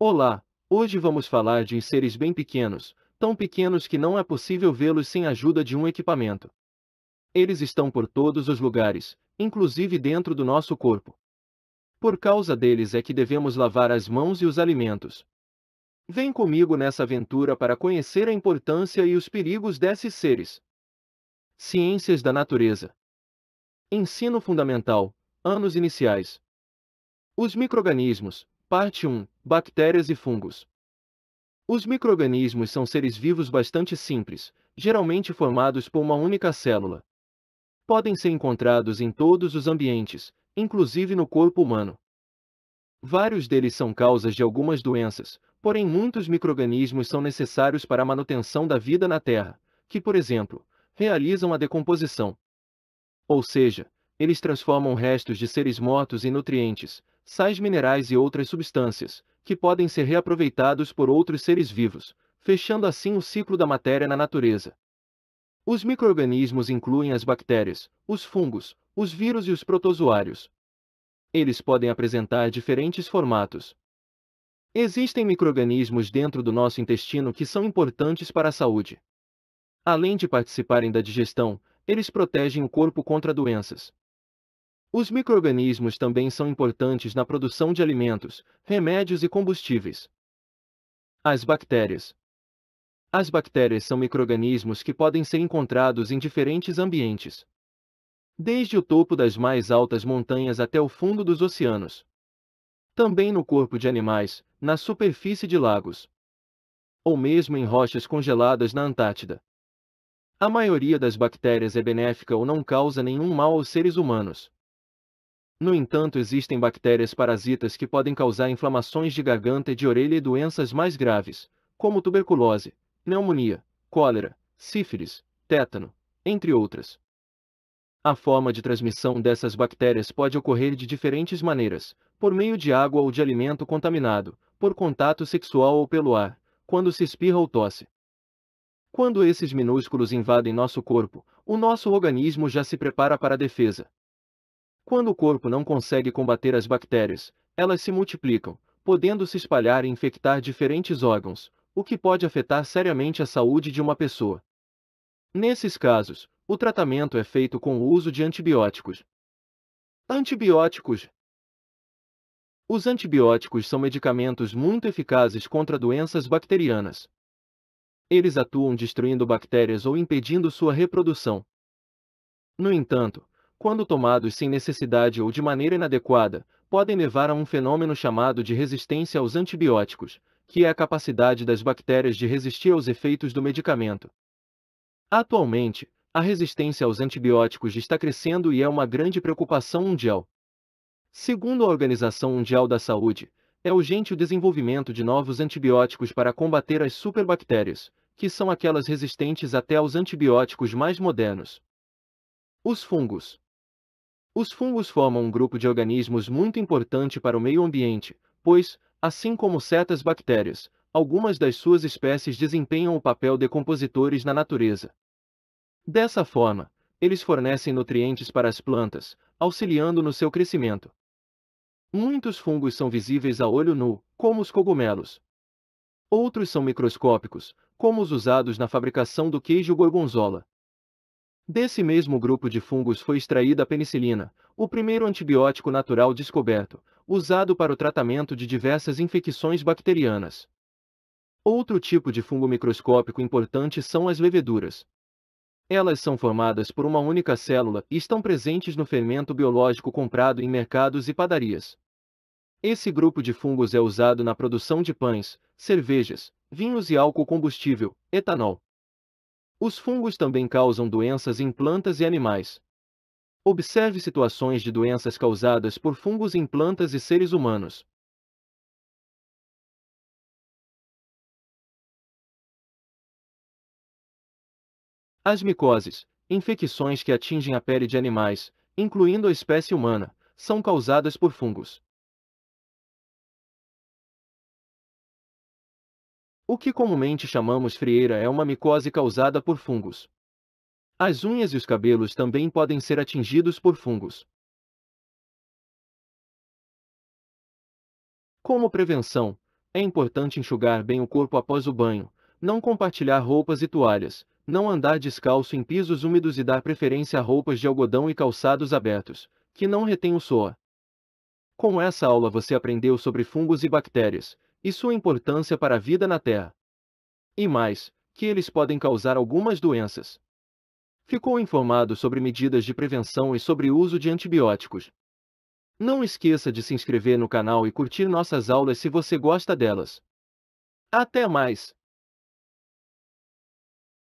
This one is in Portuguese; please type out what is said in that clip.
Olá, hoje vamos falar de seres bem pequenos, tão pequenos que não é possível vê-los sem a ajuda de um equipamento. Eles estão por todos os lugares, inclusive dentro do nosso corpo. Por causa deles é que devemos lavar as mãos e os alimentos. Vem comigo nessa aventura para conhecer a importância e os perigos desses seres. Ciências da Natureza Ensino Fundamental Anos Iniciais Os microorganismos, Parte 1 Bactérias e fungos. Os micro-organismos são seres vivos bastante simples, geralmente formados por uma única célula. Podem ser encontrados em todos os ambientes, inclusive no corpo humano. Vários deles são causas de algumas doenças, porém muitos micro-organismos são necessários para a manutenção da vida na Terra, que, por exemplo, realizam a decomposição. Ou seja, eles transformam restos de seres mortos em nutrientes, sais minerais e outras substâncias, que podem ser reaproveitados por outros seres vivos, fechando assim o ciclo da matéria na natureza. Os micro-organismos incluem as bactérias, os fungos, os vírus e os protozoários. Eles podem apresentar diferentes formatos. Existem micro-organismos dentro do nosso intestino que são importantes para a saúde. Além de participarem da digestão, eles protegem o corpo contra doenças. Os microorganismos também são importantes na produção de alimentos, remédios e combustíveis. As bactérias. As bactérias são microorganismos que podem ser encontrados em diferentes ambientes. Desde o topo das mais altas montanhas até o fundo dos oceanos. Também no corpo de animais, na superfície de lagos. Ou mesmo em rochas congeladas na Antártida. A maioria das bactérias é benéfica ou não causa nenhum mal aos seres humanos. No entanto, existem bactérias parasitas que podem causar inflamações de garganta e de orelha e doenças mais graves, como tuberculose, pneumonia, cólera, sífilis, tétano, entre outras. A forma de transmissão dessas bactérias pode ocorrer de diferentes maneiras, por meio de água ou de alimento contaminado, por contato sexual ou pelo ar, quando se espirra ou tosse. Quando esses minúsculos invadem nosso corpo, o nosso organismo já se prepara para a defesa, quando o corpo não consegue combater as bactérias, elas se multiplicam, podendo se espalhar e infectar diferentes órgãos, o que pode afetar seriamente a saúde de uma pessoa. Nesses casos, o tratamento é feito com o uso de antibióticos. Antibióticos Os antibióticos são medicamentos muito eficazes contra doenças bacterianas. Eles atuam destruindo bactérias ou impedindo sua reprodução. No entanto, quando tomados sem necessidade ou de maneira inadequada, podem levar a um fenômeno chamado de resistência aos antibióticos, que é a capacidade das bactérias de resistir aos efeitos do medicamento. Atualmente, a resistência aos antibióticos está crescendo e é uma grande preocupação mundial. Segundo a Organização Mundial da Saúde, é urgente o desenvolvimento de novos antibióticos para combater as superbactérias, que são aquelas resistentes até aos antibióticos mais modernos. Os fungos, os fungos formam um grupo de organismos muito importante para o meio ambiente, pois, assim como certas bactérias, algumas das suas espécies desempenham o papel de compositores na natureza. Dessa forma, eles fornecem nutrientes para as plantas, auxiliando no seu crescimento. Muitos fungos são visíveis a olho nu, como os cogumelos. Outros são microscópicos, como os usados na fabricação do queijo gorgonzola. Desse mesmo grupo de fungos foi extraída a penicilina, o primeiro antibiótico natural descoberto, usado para o tratamento de diversas infecções bacterianas. Outro tipo de fungo microscópico importante são as leveduras. Elas são formadas por uma única célula e estão presentes no fermento biológico comprado em mercados e padarias. Esse grupo de fungos é usado na produção de pães, cervejas, vinhos e álcool combustível, etanol. Os fungos também causam doenças em plantas e animais. Observe situações de doenças causadas por fungos em plantas e seres humanos. As micoses, infecções que atingem a pele de animais, incluindo a espécie humana, são causadas por fungos. O que comumente chamamos frieira é uma micose causada por fungos. As unhas e os cabelos também podem ser atingidos por fungos. Como prevenção, é importante enxugar bem o corpo após o banho, não compartilhar roupas e toalhas, não andar descalço em pisos úmidos e dar preferência a roupas de algodão e calçados abertos, que não retêm o suor. Com essa aula você aprendeu sobre fungos e bactérias, e sua importância para a vida na Terra. E mais, que eles podem causar algumas doenças. Ficou informado sobre medidas de prevenção e sobre o uso de antibióticos. Não esqueça de se inscrever no canal e curtir nossas aulas se você gosta delas. Até mais!